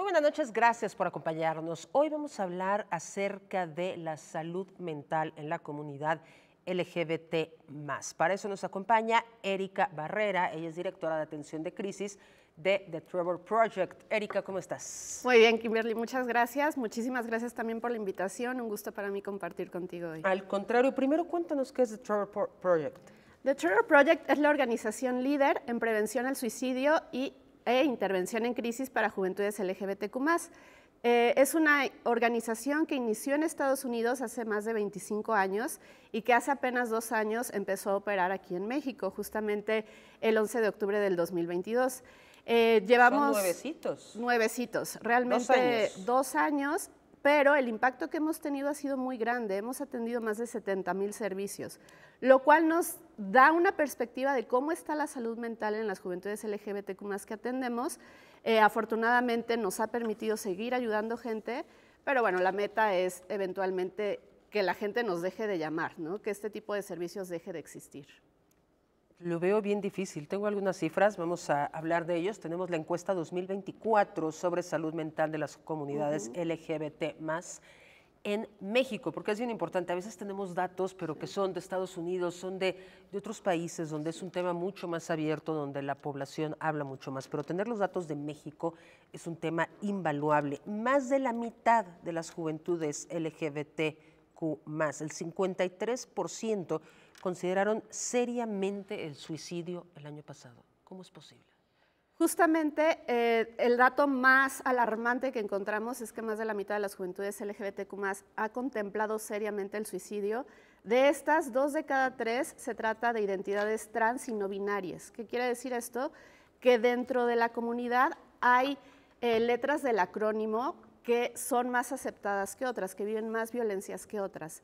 Muy buenas noches, gracias por acompañarnos. Hoy vamos a hablar acerca de la salud mental en la comunidad LGBT. Para eso nos acompaña Erika Barrera, ella es directora de atención de crisis de The Trevor Project. Erika, ¿cómo estás? Muy bien, Kimberly, muchas gracias. Muchísimas gracias también por la invitación. Un gusto para mí compartir contigo hoy. Al contrario, primero cuéntanos qué es The Trevor Project. The Trevor Project es la organización líder en prevención al suicidio y e intervención en Crisis para Juventudes LGBTQ. Eh, es una organización que inició en Estados Unidos hace más de 25 años y que hace apenas dos años empezó a operar aquí en México, justamente el 11 de octubre del 2022. Eh, llevamos nuevecitos. Nuevecitos, realmente dos años pero el impacto que hemos tenido ha sido muy grande. Hemos atendido más de 70 mil servicios, lo cual nos da una perspectiva de cómo está la salud mental en las juventudes LGBTQ que atendemos. Eh, afortunadamente nos ha permitido seguir ayudando gente, pero bueno, la meta es eventualmente que la gente nos deje de llamar, que este tipo de servicios deje de existir. Lo veo bien difícil. Tengo algunas cifras, vamos a hablar de ellos. Tenemos la encuesta 2024 sobre salud mental de las comunidades LGBT en México, porque es bien importante. A veces tenemos datos, pero que son de Estados Unidos, son de, de, otros países, donde es un tema mucho más abierto, donde la población habla mucho más. Pero tener los datos de México es un tema invaluable. Más de la mitad de las juventudes LGBTQ, el 53% consideraron seriamente el suicidio el año pasado. ¿Cómo es posible? Justamente eh, el dato más alarmante que encontramos es que más de la mitad de las juventudes LGBTQ ha contemplado seriamente el suicidio. De estas, dos de cada tres se trata de identidades trans y no binarias. ¿Qué quiere decir esto? Que dentro de la comunidad hay eh, letras del acrónimo que son más aceptadas que otras, que viven más violencias que otras.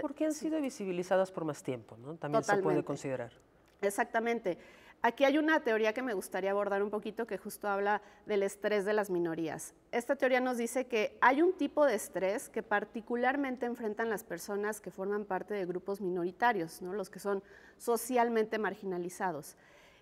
Porque han sido visibilizadas por más tiempo, ¿no? También se puede considerar. Exactamente. Aquí hay una teoría que me gustaría abordar un poquito que justo habla del estrés de las minorías. Esta teoría nos dice que hay un tipo de estrés que particularmente enfrentan las personas que forman parte de grupos minoritarios, los que son socialmente marginalizados,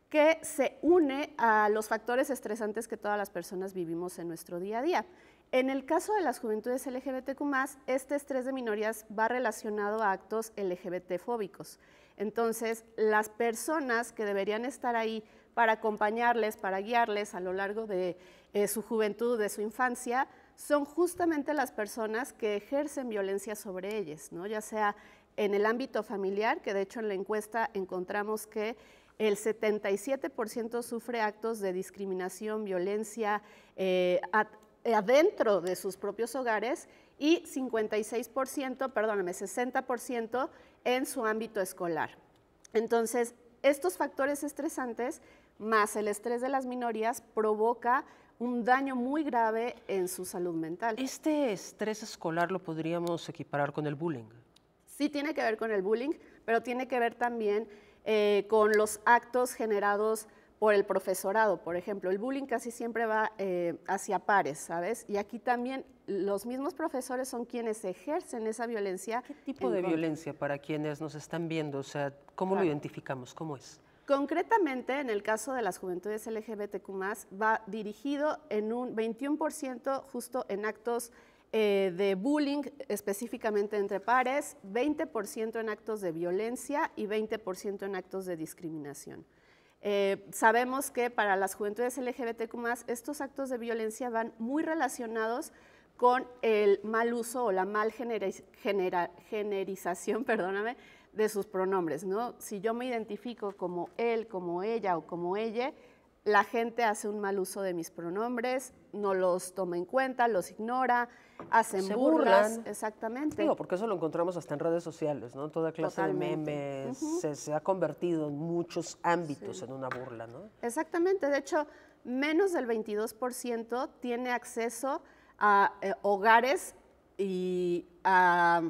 que se une a los factores estresantes que todas las personas vivimos en nuestro día a día. En el caso de las juventudes LGBTQ, este estrés de minorías va relacionado a actos LGBT fóbicos. Entonces, las personas que deberían estar ahí para acompañarles, para guiarles a lo largo de eh, su juventud, de su infancia, son justamente las personas que ejercen violencia sobre ellas, ¿no? ya sea en el ámbito familiar, que de hecho en la encuesta encontramos que el 77% sufre actos de discriminación, violencia, eh, eh, adentro de sus propios hogares y 56%, perdóname, 60% en su ámbito escolar. Entonces, estos factores estresantes más el estrés de las minorías provoca un daño muy grave en su salud mental. ¿Este estrés escolar lo podríamos equiparar con el bullying? Sí tiene que ver con el bullying, pero tiene que ver también eh, con los actos generados por el profesorado, por ejemplo. El bullying casi siempre va eh, hacia pares, ¿sabes? Y aquí también los mismos profesores son quienes ejercen esa violencia. ¿Qué tipo de violencia para quienes nos están viendo? O sea, ¿cómo lo identificamos? ¿Cómo es? Concretamente, en el caso de las juventudes LGBTQ, va dirigido en un 21% justo en actos eh, de bullying, específicamente entre pares, 20% en actos de violencia y 20% en actos de discriminación. Eh, sabemos que para las juventudes LGBTQ estos actos de violencia van muy relacionados con el mal uso o la mal generalización, generización, perdóname, de sus pronombres, Si yo me identifico como él, como ella o como ella, la gente hace un mal uso de mis pronombres, no los toma en cuenta, los ignora, hacen burlas. Exactamente. Digo, porque eso lo encontramos hasta en redes sociales, ¿no? Toda clase de memes. se, ha convertido en muchos ámbitos en una burla, ¿no? Exactamente. De hecho, menos del 22% tiene acceso a eh, hogares y a,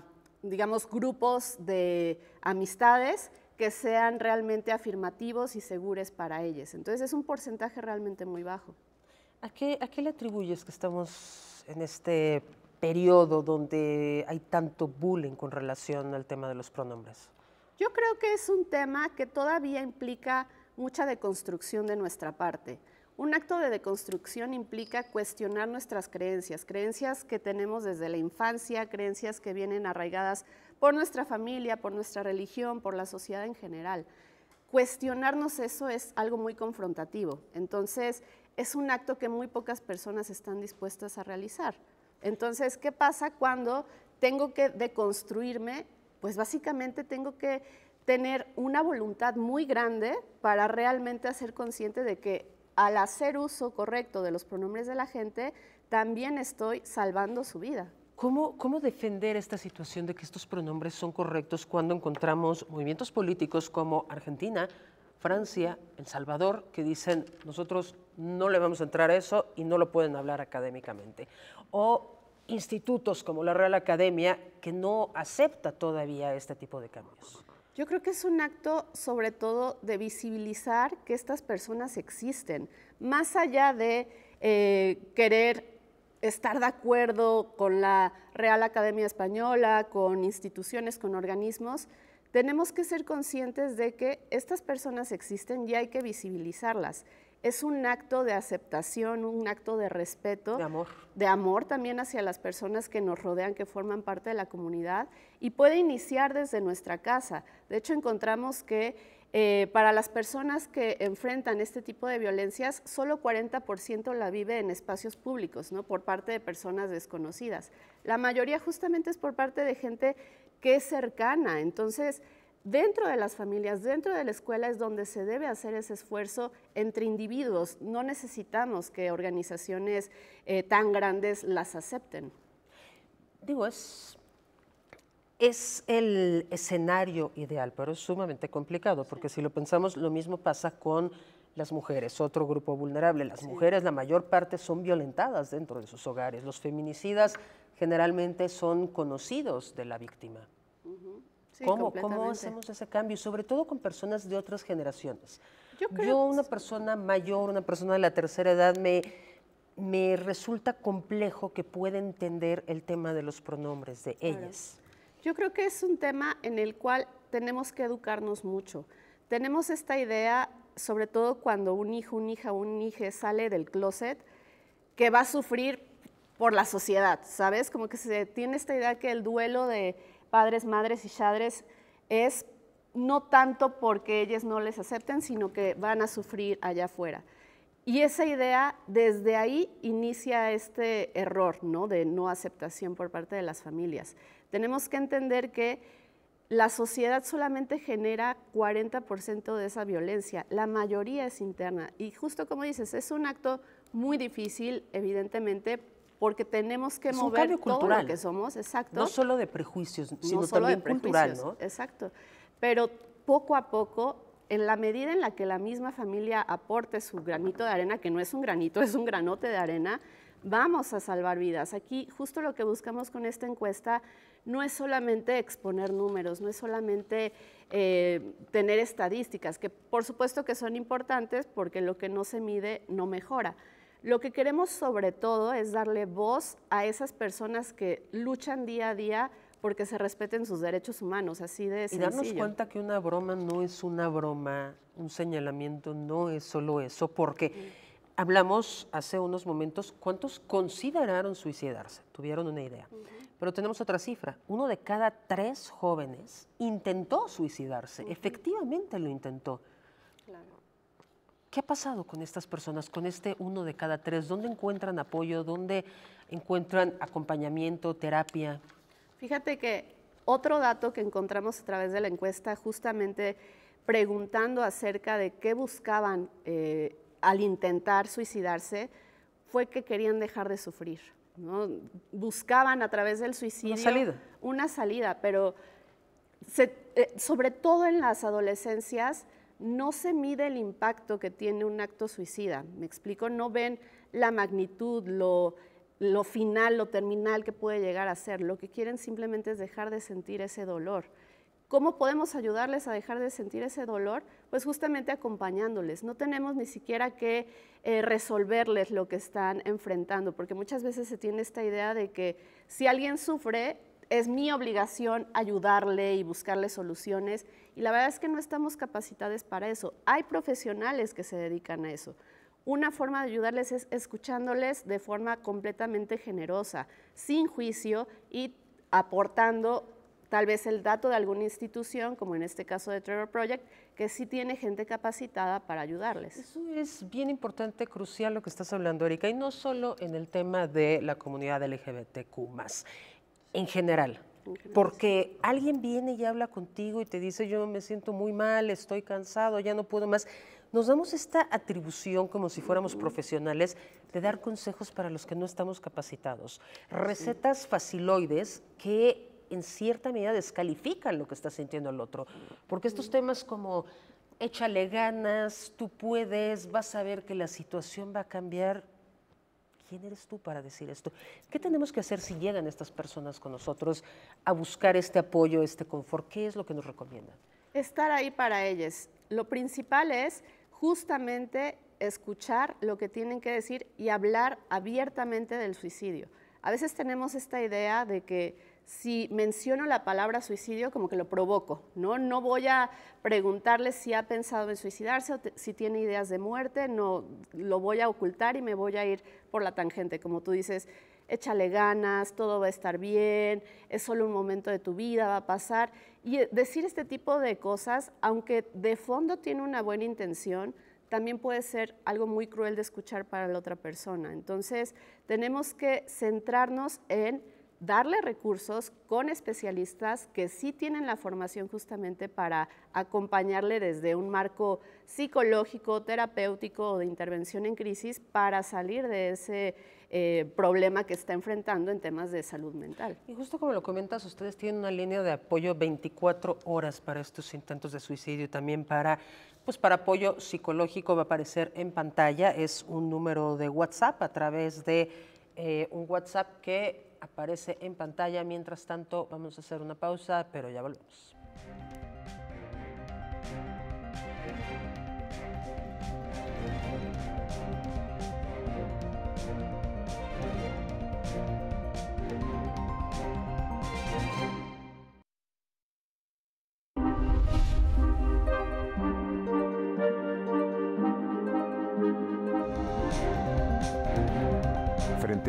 digamos, grupos de amistades que sean realmente afirmativos y seguros para ellas. Entonces es un porcentaje realmente muy bajo. ¿A qué, ¿A qué le atribuyes que estamos en este periodo donde hay tanto bullying con relación al tema de los pronombres? Yo creo que es un tema que todavía implica mucha deconstrucción de nuestra parte. Un acto de deconstrucción implica cuestionar nuestras creencias, creencias que tenemos desde la infancia, creencias que vienen arraigadas por nuestra familia, por nuestra religión, por la sociedad en general. Cuestionarnos eso es algo muy confrontativo. Entonces, es un acto que muy pocas personas están dispuestas a realizar. Entonces, ¿qué pasa cuando tengo que deconstruirme? Pues básicamente tengo que tener una voluntad muy grande para realmente ser consciente de que al hacer uso correcto de los pronombres de la gente, también estoy salvando su vida. ¿Cómo, defender esta situación de que estos pronombres son correctos cuando encontramos movimientos políticos como Argentina, Francia, El Salvador, que dicen nosotros no le vamos a entrar a eso y no lo pueden hablar académicamente? O institutos como la Real Academia que no acepta todavía este tipo de cambios. Yo creo que es un acto sobre todo de visibilizar que estas personas existen, más allá de eh, querer estar de acuerdo con la Real Academia Española, con instituciones, con organismos, tenemos que ser conscientes de que estas personas existen y hay que visibilizarlas. Es un acto de aceptación, un acto de respeto. De amor. De amor también hacia las personas que nos rodean, que forman parte de la comunidad y puede iniciar desde nuestra casa. De hecho, encontramos que eh, para las personas que enfrentan este tipo de violencias, solo 40% la vive en espacios públicos, ¿no? por parte de personas desconocidas. La mayoría justamente es por parte de gente que es cercana. Entonces, dentro de las familias, dentro de la escuela es donde se debe hacer ese esfuerzo entre individuos. No necesitamos que organizaciones eh, tan grandes las acepten. Digo, es es el escenario ideal, pero es sumamente complicado, porque si lo pensamos, lo mismo pasa con las mujeres, otro grupo vulnerable. Las mujeres, la mayor parte, son violentadas dentro de sus hogares. Los feminicidas generalmente son conocidos de la víctima. ¿Cómo, hacemos ese cambio? sobre todo con personas de otras generaciones. Yo, creo una persona mayor, una persona de la tercera edad, me, me resulta complejo que pueda entender el tema de los pronombres de ellas. Yo creo que es un tema en el cual tenemos que educarnos mucho. Tenemos esta idea, sobre todo cuando un hijo, una hija, un hijo sale del closet, que va a sufrir por la sociedad, ¿sabes? Como que se tiene esta idea que el duelo de padres, madres y chadres es no tanto porque ellos no les acepten, sino que van a sufrir allá afuera. Y esa idea, desde ahí inicia este error, ¿no? De no aceptación por parte de las familias. Tenemos que entender que la sociedad solamente genera 40% de esa violencia, la mayoría es interna. Y justo como dices, es un acto muy difícil, evidentemente, porque tenemos que mover todo lo que somos, exacto. No solo de prejuicios, sino también cultural, Exacto. Pero poco a poco, en la medida en la que la misma familia aporte su granito de arena, que no es un granito, es un granote de arena, vamos a salvar vidas. Aquí justo lo que buscamos con esta encuesta no es solamente exponer números, no es solamente eh, tener estadísticas, que por supuesto que son importantes porque lo que no se mide no mejora. Lo que queremos sobre todo es darle voz a esas personas que luchan día a día porque se respeten sus derechos humanos, así de Y darnos cuenta que una broma no es una broma, un señalamiento no es solo eso, porque Hablamos hace unos momentos cuántos consideraron suicidarse, tuvieron una idea. Pero tenemos otra cifra, uno de cada tres jóvenes intentó suicidarse, efectivamente lo intentó. ¿Qué ha pasado con estas personas, con este uno de cada tres? ¿Dónde encuentran apoyo? ¿Dónde encuentran acompañamiento, terapia? Fíjate que otro dato que encontramos a través de la encuesta justamente preguntando acerca de qué buscaban eh, al intentar suicidarse fue que querían dejar de sufrir. Buscaban a través del suicidio una salida, pero eh, sobre todo en las adolescencias no se mide el impacto que tiene un acto suicida. Me explico, no ven la magnitud, lo final, lo terminal que puede llegar a ser. Lo que quieren simplemente es dejar de sentir ese dolor. ¿Cómo podemos ayudarles a dejar de sentir ese dolor? Pues justamente acompañándoles. No tenemos ni siquiera que eh, resolverles lo que están enfrentando, porque muchas veces se tiene esta idea de que si alguien sufre, es mi obligación ayudarle y buscarle soluciones. Y la verdad es que no estamos capacitados para eso. Hay profesionales que se dedican a eso. Una forma de ayudarles es escuchándoles de forma completamente generosa, sin juicio y aportando tal vez el dato de alguna institución, como en este caso de Trevor Project, que sí tiene gente capacitada para ayudarles. Eso es bien importante, crucial lo que estás hablando, Erika, y no solo en el tema de la comunidad LGBTQ, en general. Porque alguien viene y habla contigo y te dice, yo me siento muy mal, estoy cansado, ya no puedo más. Nos damos esta atribución como si fuéramos profesionales de dar consejos para los que no estamos capacitados. Recetas faciloides que en cierta medida descalifican lo que está sintiendo el otro. Porque estos temas como échale ganas, tú puedes, vas a ver que la situación va a cambiar. ¿Quién eres tú para decir esto? ¿Qué tenemos que hacer si llegan estas personas con nosotros a buscar este apoyo, este confort? ¿Qué es lo que nos recomiendan? Estar ahí para ellas. Lo principal es justamente escuchar lo que tienen que decir y hablar abiertamente del suicidio. A veces tenemos esta idea de que si menciono la palabra suicidio, como que lo provoco, ¿no? No voy a preguntarle si ha pensado en suicidarse o si tiene ideas de muerte, no, lo voy a ocultar y me voy a ir por la tangente, como tú dices, échale ganas, todo va a estar bien, es solo un momento de tu vida, va a pasar. Y eh, decir este tipo de cosas, aunque de fondo tiene una buena intención, también puede ser algo muy cruel de escuchar para la otra persona. Entonces, tenemos que centrarnos en darle recursos con especialistas que sí tienen la formación justamente para acompañarle desde un marco psicológico, terapéutico o de intervención en crisis para salir de ese eh, problema que está enfrentando en temas de salud mental. Y justo como lo comentas, ustedes tienen una línea de apoyo 24 horas para estos intentos de suicidio, también para pues para apoyo psicológico va a aparecer en pantalla, es un número de WhatsApp a través de eh, un WhatsApp que aparece en pantalla. Mientras tanto, vamos a hacer una pausa, pero ya volvemos.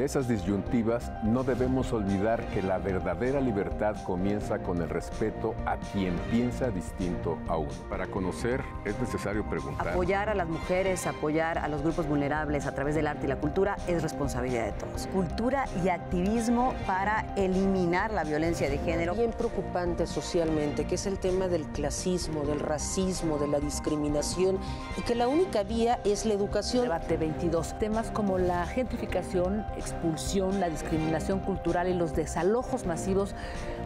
esas disyuntivas, no debemos olvidar que la verdadera libertad comienza con el respeto a quien piensa distinto a uno. Para conocer es necesario preguntar. Apoyar a las mujeres, apoyar a los grupos vulnerables a través del arte y la cultura es responsabilidad de todos. Cultura y activismo para eliminar la violencia de género. Bien preocupante socialmente, que es el tema del clasismo, del racismo, de la discriminación y que la única vía es la educación. Debate 22. Temas como la gentrificación, expulsión, la discriminación cultural y los desalojos masivos,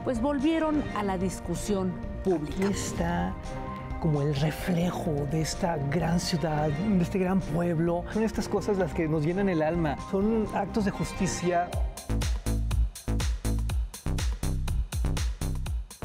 pues volvieron a la discusión pública. está como el reflejo de esta gran ciudad, de este gran pueblo. Son estas cosas las que nos llenan el alma. Son actos de justicia.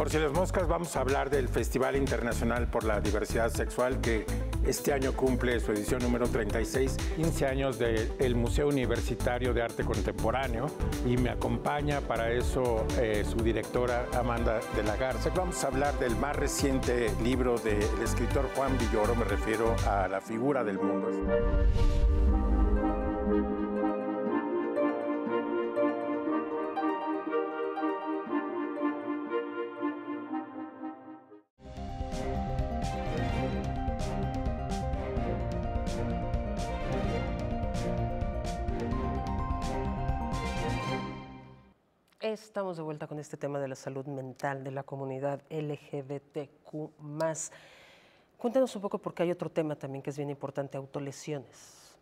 por si las moscas, vamos a hablar del Festival Internacional por la Diversidad Sexual que este año cumple su edición número 36, 15 años del Museo Universitario de Arte Contemporáneo y me acompaña para eso eh, su directora Amanda de la Garza. Vamos a hablar del más reciente libro del escritor Juan Villoro, me refiero a la figura del mundo. Estamos de vuelta con este tema de la salud mental de la comunidad LGBTQ. Cuéntanos un poco, porque hay otro tema también que es bien importante: autolesiones.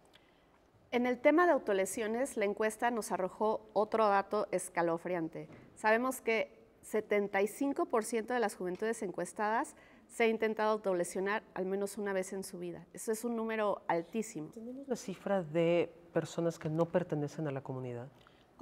En el tema de autolesiones, la encuesta nos arrojó otro dato escalofriante. Sabemos que 75% de las juventudes encuestadas se ha intentado autolesionar al menos una vez en su vida. Eso es un número altísimo. ¿Tenemos la cifra de personas que no pertenecen a la comunidad?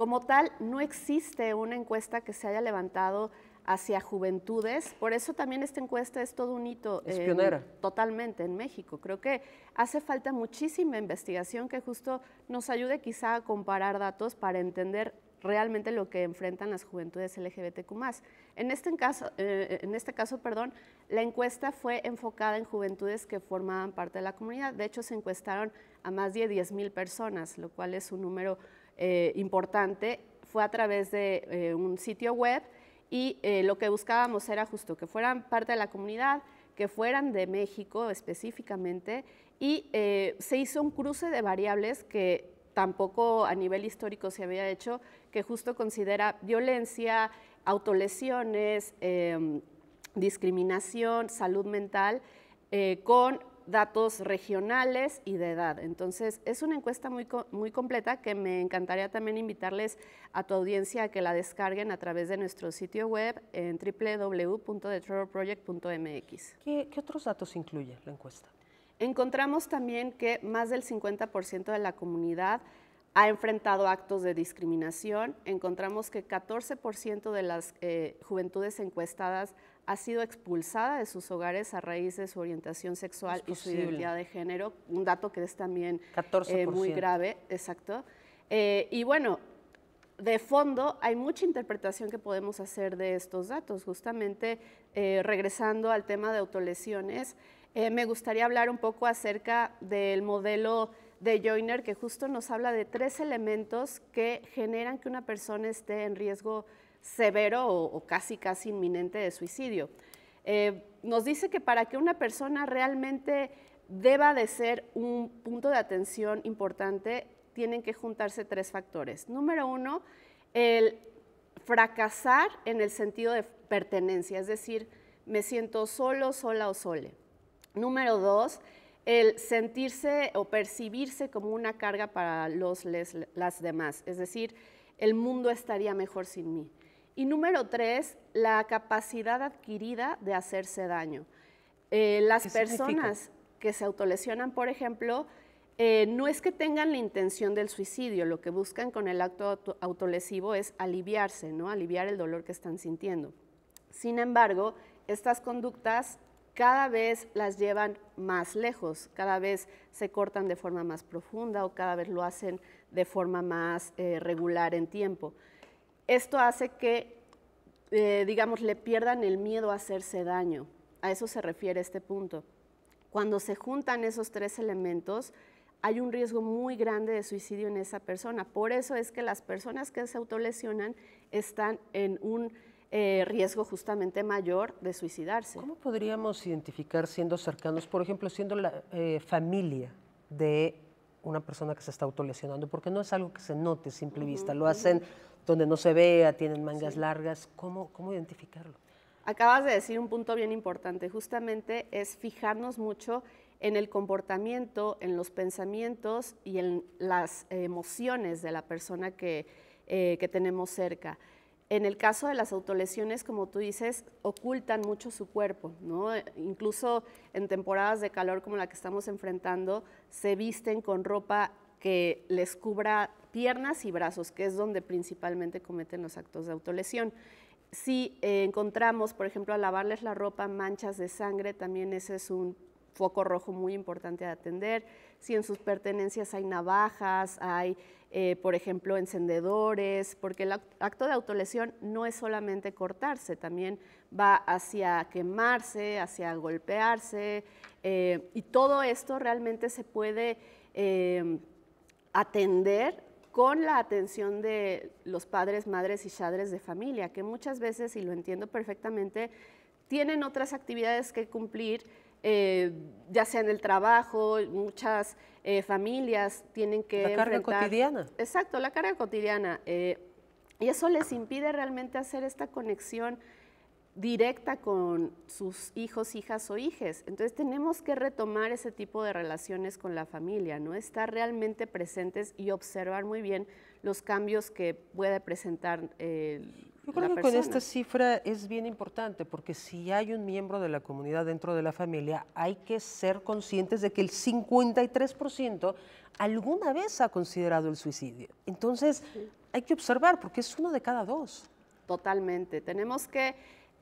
Como tal, no existe una encuesta que se haya levantado hacia juventudes. Por eso también esta encuesta es todo un hito. Eh, pionera. Totalmente en México. Creo que hace falta muchísima investigación que justo nos ayude quizá a comparar datos para entender realmente lo que enfrentan las juventudes LGBTQ+. En este caso, eh, en este caso perdón, la encuesta fue enfocada en juventudes que formaban parte de la comunidad. De hecho, se encuestaron a más de 10.000 personas, lo cual es un número eh, importante fue a través de eh, un sitio web y eh, lo que buscábamos era justo que fueran parte de la comunidad, que fueran de México específicamente y se hizo un cruce de variables que tampoco a nivel histórico se había hecho, que justo considera violencia, autolesiones, em, discriminación, salud mental, con datos regionales y de edad. Entonces, es una encuesta muy, muy completa que me encantaría también invitarles a tu audiencia a que la descarguen a través de nuestro sitio web en www.detroitproject.mx. ¿Qué, otros datos incluye la encuesta? Encontramos también que más del 50% de la comunidad ha enfrentado actos de discriminación. Encontramos que 14% de las eh, juventudes encuestadas ha sido expulsada de sus hogares a raíz de su orientación sexual y su identidad de género, un dato que es también eh, muy grave, exacto. Eh, y bueno, de fondo hay mucha interpretación que podemos hacer de estos datos. Justamente eh, regresando al tema de autolesiones, me gustaría hablar un poco acerca del modelo de Joyner que justo nos habla de tres elementos que generan que una persona esté en riesgo severo o, casi, casi inminente de suicidio. Eh, nos dice que para que una persona realmente deba de ser un punto de atención importante, tienen que juntarse tres factores. Número uno, el fracasar en el sentido de pertenencia, es decir, me siento solo, sola o sole. Número dos, el sentirse o percibirse como una carga para los las demás, es decir, el mundo estaría mejor sin mí. Y número tres, la capacidad adquirida de hacerse daño. Eh, las personas que se autolesionan, por ejemplo, eh, no es que tengan la intención del suicidio, lo que buscan con el acto autolesivo es aliviarse, ¿no? aliviar el dolor que están sintiendo. Sin embargo, estas conductas cada vez las llevan más lejos, cada vez se cortan de forma más profunda o cada vez lo hacen de forma más eh, regular en tiempo esto hace que, eh, digamos, le pierdan el miedo a hacerse daño. A eso se refiere este punto. Cuando se juntan esos tres elementos, hay un riesgo muy grande de suicidio en esa persona. Por eso es que las personas que se autolesionan están en un eh, riesgo justamente mayor de suicidarse. ¿Cómo podríamos identificar siendo cercanos, por ejemplo, siendo la eh, familia de una persona que se está autolesionando? Porque no es algo que se note a simple vista, lo hacen donde no se vea, tienen mangas largas. ¿Cómo, ¿Cómo identificarlo? Acabas de decir un punto bien importante, justamente es fijarnos mucho en el comportamiento, en los pensamientos y en las emociones de la persona que, eh, que tenemos cerca. En el caso de las autolesiones, como tú dices, ocultan mucho su cuerpo, ¿no? Incluso en temporadas de calor como la que estamos enfrentando, se visten con ropa que les cubra piernas y brazos, que es donde principalmente cometen los actos de autolesión. Si eh, encontramos, por ejemplo, al lavarles la ropa manchas de sangre, también ese es un foco rojo muy importante de atender. Si en sus pertenencias hay navajas, hay, eh, por ejemplo, encendedores, porque el acto de autolesión no es solamente cortarse, también va hacia quemarse, hacia golpearse, eh, y todo esto realmente se puede atender con la atención de los padres, madres y chadres de familia, que muchas veces, y lo entiendo perfectamente, tienen otras actividades que cumplir, eh, ya sea en el trabajo, muchas eh, familias tienen que... La carga cotidiana. Exacto, la carga cotidiana. Eh, y eso les impide realmente hacer esta conexión directa con sus hijos, hijas o hijes. Entonces tenemos que retomar ese tipo de relaciones con la familia, ¿no? Estar realmente presentes y observar muy bien los cambios que puede presentar. Eh, Yo creo que con esta cifra es bien importante porque si hay un miembro de la comunidad dentro de la familia, hay que ser conscientes de que el 53% alguna vez ha considerado el suicidio. Entonces hay que observar porque es uno de cada dos. Totalmente. Tenemos que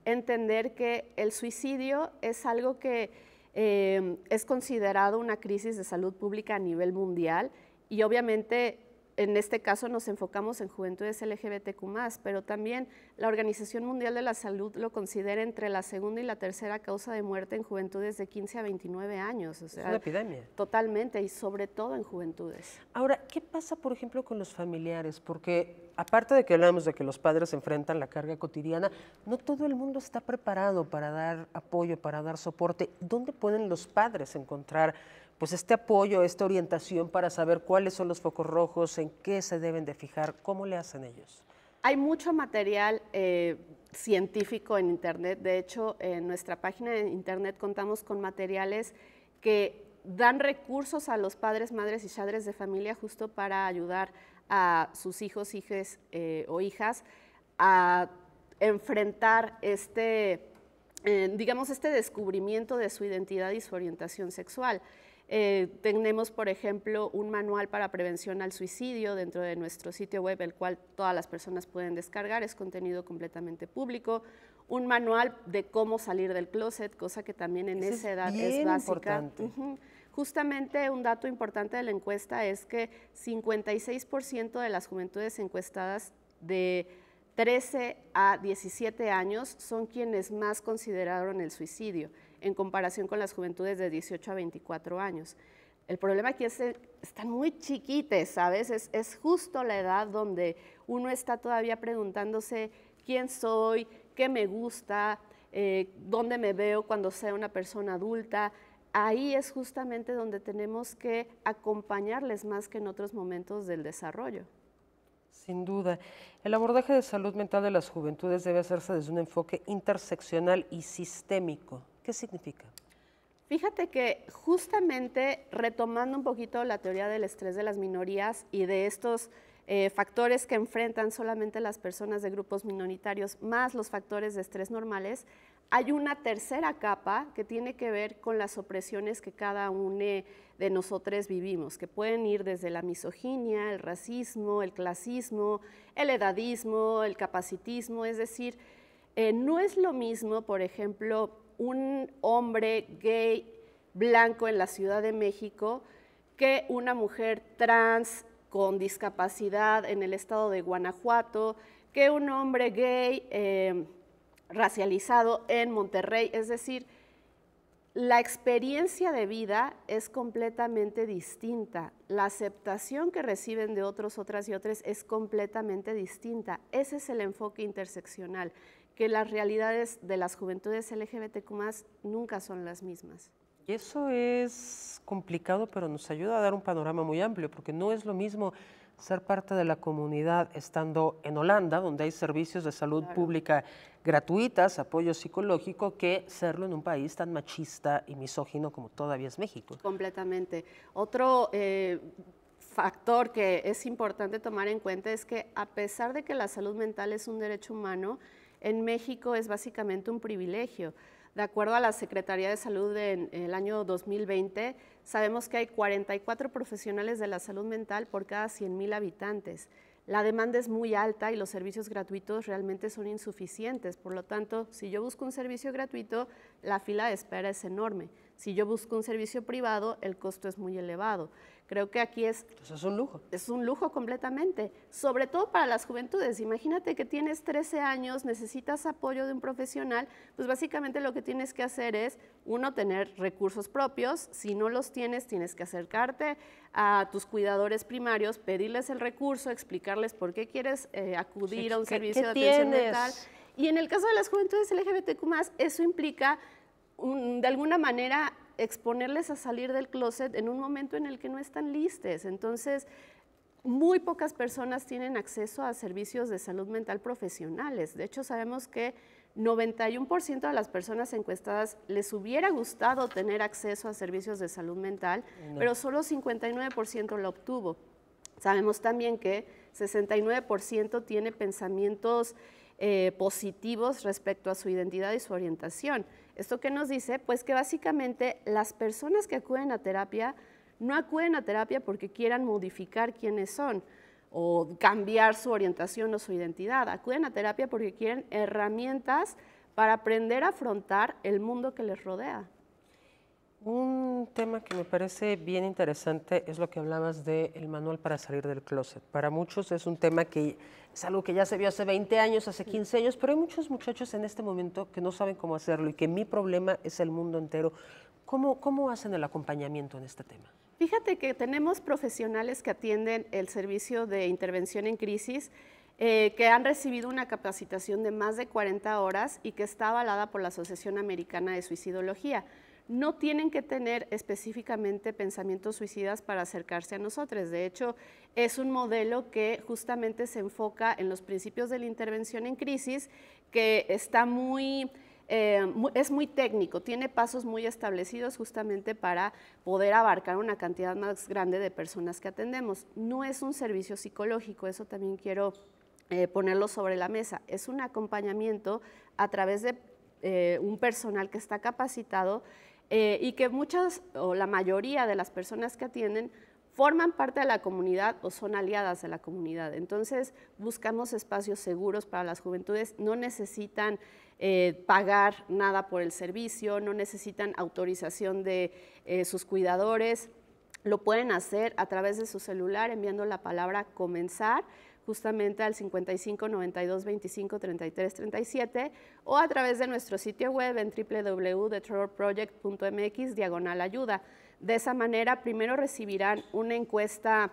entender que el suicidio es algo que eh, es considerado una crisis de salud pública a nivel mundial y obviamente en este caso nos enfocamos en juventudes LGBTQ, pero también la Organización Mundial de la Salud lo considera entre la segunda y la tercera causa de muerte en juventudes de 15 a 29 años. O sea, es una epidemia. Totalmente, y sobre todo en juventudes. Ahora, ¿qué pasa, por ejemplo, con los familiares? Porque aparte de que hablamos de que los padres enfrentan la carga cotidiana, no todo el mundo está preparado para dar apoyo, para dar soporte. ¿Dónde pueden los padres encontrar pues este apoyo, esta orientación para saber cuáles son los focos rojos, en qué se deben de fijar, cómo le hacen ellos. Hay mucho material eh, científico en Internet. De hecho, en nuestra página de Internet contamos con materiales que dan recursos a los padres, madres y padres de familia justo para ayudar a sus hijos, hijas eh, o hijas a enfrentar este, eh, digamos, este descubrimiento de su identidad y su orientación sexual. Eh, tenemos, por ejemplo, un manual para prevención al suicidio dentro de nuestro sitio web, el cual todas las personas pueden descargar, es contenido completamente público. Un manual de cómo salir del closet, cosa que también en esa edad es básica. Importante. Justamente un dato importante de la encuesta es que 56% de las juventudes encuestadas de 13 a 17 años son quienes más consideraron el suicidio en comparación con las juventudes de 18 a 24 años. El problema aquí es que eh, están muy chiquites, ¿sabes? Es, es justo la edad donde uno está todavía preguntándose quién soy, qué me gusta, eh, dónde me veo cuando sea una persona adulta. Ahí es justamente donde tenemos que acompañarles más que en otros momentos del desarrollo. Sin duda. El abordaje de salud mental de las juventudes debe hacerse desde un enfoque interseccional y sistémico. ¿Qué significa? Fíjate que justamente retomando un poquito la teoría del estrés de las minorías y de estos eh, factores que enfrentan solamente las personas de grupos minoritarios más los factores de estrés normales, hay una tercera capa que tiene que ver con las opresiones que cada uno de nosotros vivimos, que pueden ir desde la misoginia, el racismo, el clasismo, el edadismo, el capacitismo, es decir, eh, no es lo mismo, por ejemplo, un hombre gay blanco en la Ciudad de México que una mujer trans con discapacidad en el estado de Guanajuato, que un hombre gay em, racializado en Monterrey. Es decir, la experiencia de vida es completamente distinta. La aceptación que reciben de otros, otras y otras es completamente distinta. Ese es el enfoque interseccional que las realidades de las juventudes LGBTQ nunca son las mismas. Y eso es complicado, pero nos ayuda a dar un panorama muy amplio, porque no es lo mismo ser parte de la comunidad estando en Holanda, donde hay servicios de salud pública gratuitas, apoyo psicológico, que serlo en un país tan machista y misógino como todavía es México. Completamente. Otro eh, factor que es importante tomar en cuenta es que a pesar de que la salud mental es un derecho humano, en México es básicamente un privilegio. De acuerdo a la Secretaría de Salud en el año 2020, sabemos que hay 44 profesionales de la salud mental por cada 100.000 habitantes. La demanda es muy alta y los servicios gratuitos realmente son insuficientes. Por lo tanto, si yo busco un servicio gratuito, la fila de espera es enorme. Si yo busco un servicio privado, el costo es muy elevado. Creo que aquí es... es un lujo. Es un lujo completamente, sobre todo para las juventudes. Imagínate que tienes 13 años, necesitas apoyo de un profesional, pues básicamente lo que tienes que hacer es, uno, tener recursos propios. Si no los tienes, tienes que acercarte a tus cuidadores primarios, pedirles el recurso, explicarles por qué quieres eh, acudir a un servicio de atención mental. Y en el caso de las juventudes LGBTQ+, eso implica de alguna manera exponerles a salir del closet en un momento en el que no están listes. Entonces, muy pocas personas tienen acceso a servicios de salud mental profesionales. De hecho, sabemos que 91% de las personas encuestadas les hubiera gustado tener acceso a servicios de salud mental, pero solo 59% lo obtuvo. Sabemos también que 69% tiene pensamientos eh, positivos respecto a su identidad y su orientación. ¿Esto qué nos dice? Pues que básicamente las personas que acuden a terapia no acuden a terapia porque quieran modificar quiénes son o cambiar su orientación o su identidad. Acuden a terapia porque quieren herramientas para aprender a afrontar el mundo que les rodea. Un tema que me parece bien interesante es lo que hablabas del manual para salir del closet. Para muchos es un tema que es algo que ya se vio hace 20 años, hace 15 años, pero hay muchos muchachos en este momento que no saben cómo hacerlo y que mi problema es el mundo entero. ¿Cómo, hacen el acompañamiento en este tema? Fíjate que tenemos profesionales que atienden el servicio de intervención en crisis eh, que han recibido una capacitación de más de 40 horas y que está avalada por la Asociación Americana de Suicidología no tienen que tener específicamente pensamientos suicidas para acercarse a nosotros. De hecho, es un modelo que justamente se enfoca en los principios de la intervención en crisis, que está muy... Eh, es muy técnico, tiene pasos muy establecidos justamente para poder abarcar una cantidad más grande de personas que atendemos. No es un servicio psicológico, eso también quiero eh, ponerlo sobre la mesa. Es un acompañamiento a través de eh, un personal que está capacitado eh, y que muchas o la mayoría de las personas que atienden forman parte de la comunidad o son aliadas de la comunidad. Entonces, buscamos espacios seguros para las juventudes, no necesitan eh, pagar nada por el servicio, no necesitan autorización de eh, sus cuidadores, lo pueden hacer a través de su celular enviando la palabra comenzar justamente al 55 92 25 33 37 o a través de nuestro sitio web en www.detrorproject.mx diagonal ayuda. De esa manera, primero recibirán una encuesta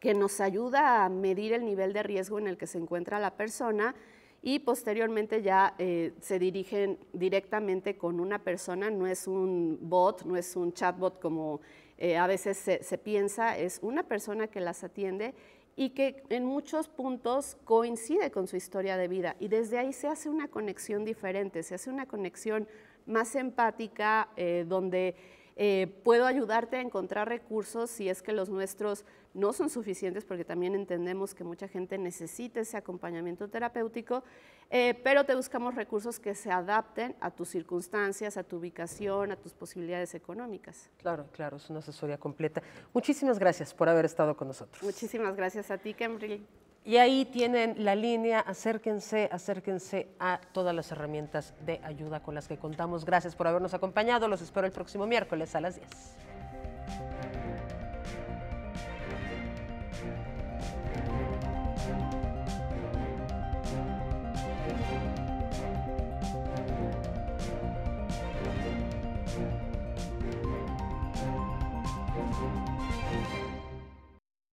que nos ayuda a medir el nivel de riesgo en el que se encuentra la persona y posteriormente ya eh, se dirigen directamente con una persona, no es un bot, no es un chatbot como eh, a veces se, se piensa, es una persona que las atiende y que en muchos puntos coincide con su historia de vida. Y desde ahí se hace una conexión diferente, se hace una conexión más empática, eh, donde eh, puedo ayudarte a encontrar recursos si es que los nuestros no son suficientes, porque también entendemos que mucha gente necesita ese acompañamiento terapéutico, eh, pero te buscamos recursos que se adapten a tus circunstancias, a tu ubicación, a tus posibilidades económicas. Claro, claro, es una asesoría completa. Muchísimas gracias por haber estado con nosotros. Muchísimas gracias a ti, Camry. Y ahí tienen la línea, acérquense, acérquense a todas las herramientas de ayuda con las que contamos. Gracias por habernos acompañado, los espero el próximo miércoles a las 10.